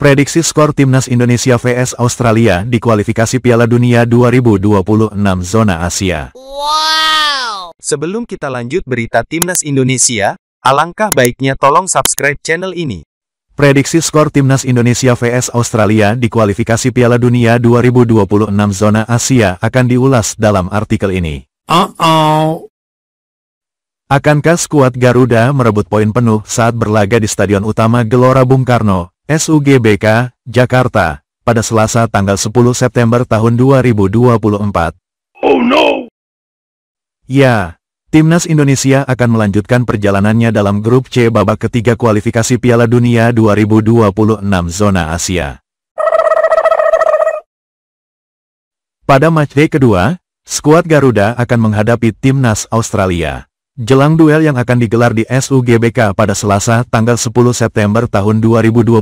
Prediksi skor timnas Indonesia vs Australia di kualifikasi Piala Dunia 2026 zona Asia. Wow. Sebelum kita lanjut berita timnas Indonesia, alangkah baiknya tolong subscribe channel ini. Prediksi skor timnas Indonesia vs Australia di kualifikasi Piala Dunia 2026 zona Asia akan diulas dalam artikel ini. Uh -oh. Akankah skuad Garuda merebut poin penuh saat berlaga di Stadion Utama Gelora Bung Karno, SUGBK, Jakarta, pada Selasa tanggal 10 September tahun 2024? Oh no! Ya, Timnas Indonesia akan melanjutkan perjalanannya dalam grup C babak ketiga kualifikasi Piala Dunia 2026 zona Asia. Pada matchday kedua, skuad Garuda akan menghadapi Timnas Australia. Jelang duel yang akan digelar di SUGBK pada Selasa tanggal 10 September tahun 2024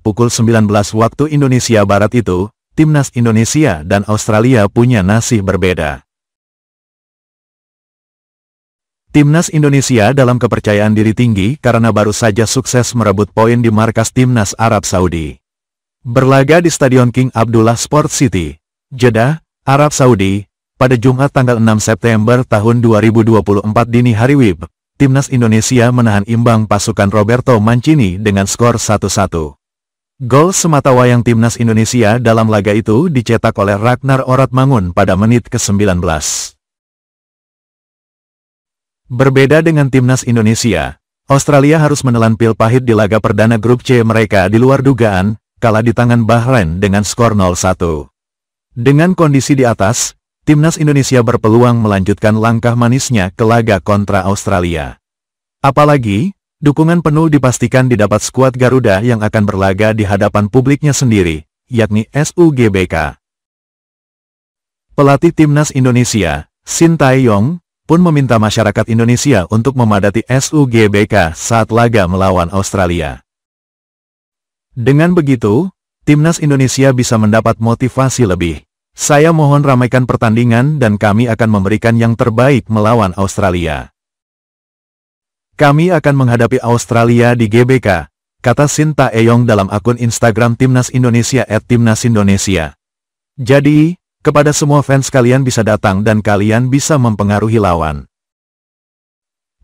pukul 19 waktu Indonesia Barat itu, timnas Indonesia dan Australia punya nasib berbeda. Timnas Indonesia dalam kepercayaan diri tinggi karena baru saja sukses merebut poin di markas timnas Arab Saudi. Berlaga di Stadion King Abdullah Sport City, Jeddah, Arab Saudi, pada Jumat tanggal 6 September tahun 2024 dini hari WIB, Timnas Indonesia menahan imbang pasukan Roberto Mancini dengan skor 1-1. Gol semata wayang Timnas Indonesia dalam laga itu dicetak oleh Ragnar Oratmangun pada menit ke-19. Berbeda dengan Timnas Indonesia, Australia harus menelan pil pahit di laga perdana grup C mereka di luar dugaan, kalah di tangan Bahrain dengan skor 0-1. Dengan kondisi di atas, timnas Indonesia berpeluang melanjutkan langkah manisnya ke laga kontra Australia. Apalagi, dukungan penuh dipastikan didapat skuad Garuda yang akan berlaga di hadapan publiknya sendiri, yakni SUGBK. Pelatih timnas Indonesia, Shin Tae-yong, pun meminta masyarakat Indonesia untuk memadati SUGBK saat laga melawan Australia. Dengan begitu, timnas Indonesia bisa mendapat motivasi lebih. Saya mohon ramaikan pertandingan dan kami akan memberikan yang terbaik melawan Australia. Kami akan menghadapi Australia di GBK, kata Sinta Eyong dalam akun Instagram Timnas Indonesia at Timnas Indonesia. Jadi, kepada semua fans kalian bisa datang dan kalian bisa mempengaruhi lawan.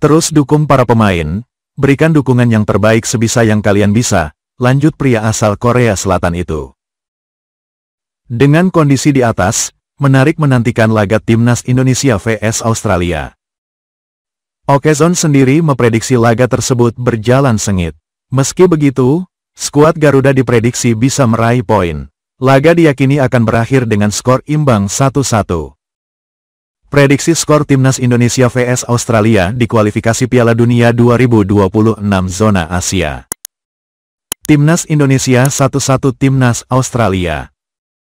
Terus dukung para pemain, berikan dukungan yang terbaik sebisa yang kalian bisa, lanjut pria asal Korea Selatan itu. Dengan kondisi di atas, menarik menantikan laga timnas Indonesia vs Australia. Okezon sendiri memprediksi laga tersebut berjalan sengit. Meski begitu, skuad Garuda diprediksi bisa meraih poin. Laga diyakini akan berakhir dengan skor imbang 1-1. Prediksi skor timnas Indonesia vs Australia di kualifikasi Piala Dunia 2026 zona Asia. Timnas Indonesia 1-1 Timnas Australia